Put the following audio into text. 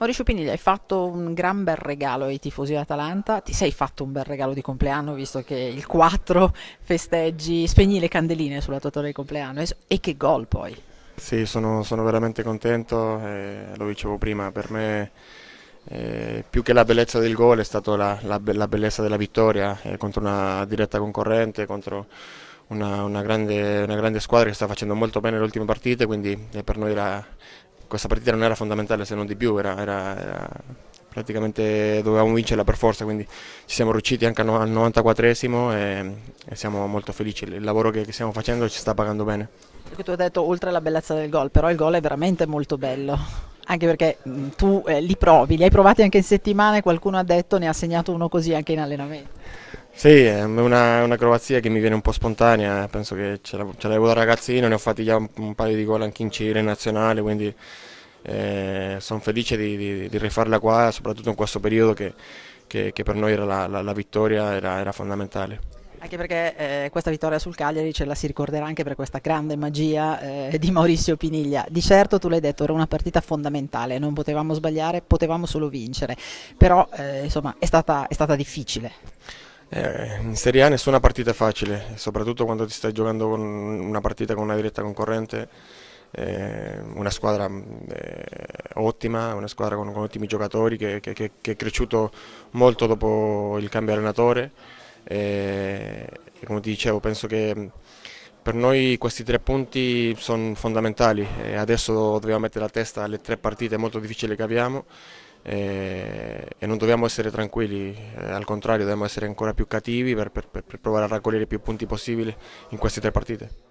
Mauricio Piniglia, hai fatto un gran bel regalo ai tifosi dell'Atalanta, ti sei fatto un bel regalo di compleanno visto che il 4 festeggi, spegni le candeline sulla tua torre di compleanno e che gol poi. Sì, sono, sono veramente contento, eh, lo dicevo prima, per me eh, più che la bellezza del gol è stata la, la, la bellezza della vittoria eh, contro una diretta concorrente, contro una, una, grande, una, grande, squadra che sta facendo molto bene le ultime partite, quindi eh, per noi era, questa partita non era fondamentale se non di più, era, era, era praticamente dovevamo vincerla per forza, quindi ci siamo riusciti anche al 94esimo e, e siamo molto felici, il lavoro che, che stiamo facendo ci sta pagando bene. Perché tu hai detto oltre alla bellezza del gol, però il gol è veramente molto bello anche perché mh, mm, tu eh, li provi, li hai provati anche in settimana e qualcuno ha detto ne ha segnato uno così anche in allenamento. Sì, è una, croazia che mi viene un po' spontanea, eh, penso che ce, l'avevo da ragazzino, ne ho fatti già un, un paio di gol anche in Cile, in nazionale, quindi eh, sono felice di, di, di, rifarla qua, soprattutto in questo periodo che, che, che per noi la, la, la vittoria era, era fondamentale. Anche perché eh, questa vittoria sul Cagliari ce la si ricorderà anche per questa grande magia eh, di Maurizio Piniglia. Di certo tu l'hai detto, era una partita fondamentale, non potevamo sbagliare, potevamo solo vincere, però eh, insomma è stata, è stata difficile. Eh, in Serie A nessuna partita è facile, soprattutto quando ti stai giocando una partita con una diretta concorrente, eh, una squadra eh, ottima, una squadra con, con ottimi giocatori che, che, che è cresciuto molto dopo il cambio allenatore. E, eh, come ti dicevo, penso che mm, per noi questi tre punti sono fondamentali. E eh, adesso dobbiamo mettere la testa alle tre partite molto difficili che abbiamo eh, e, non dobbiamo essere tranquilli, al contrario dobbiamo essere ancora più cattivi per, per, per provare a raccogliere più punti possibili in queste tre partite.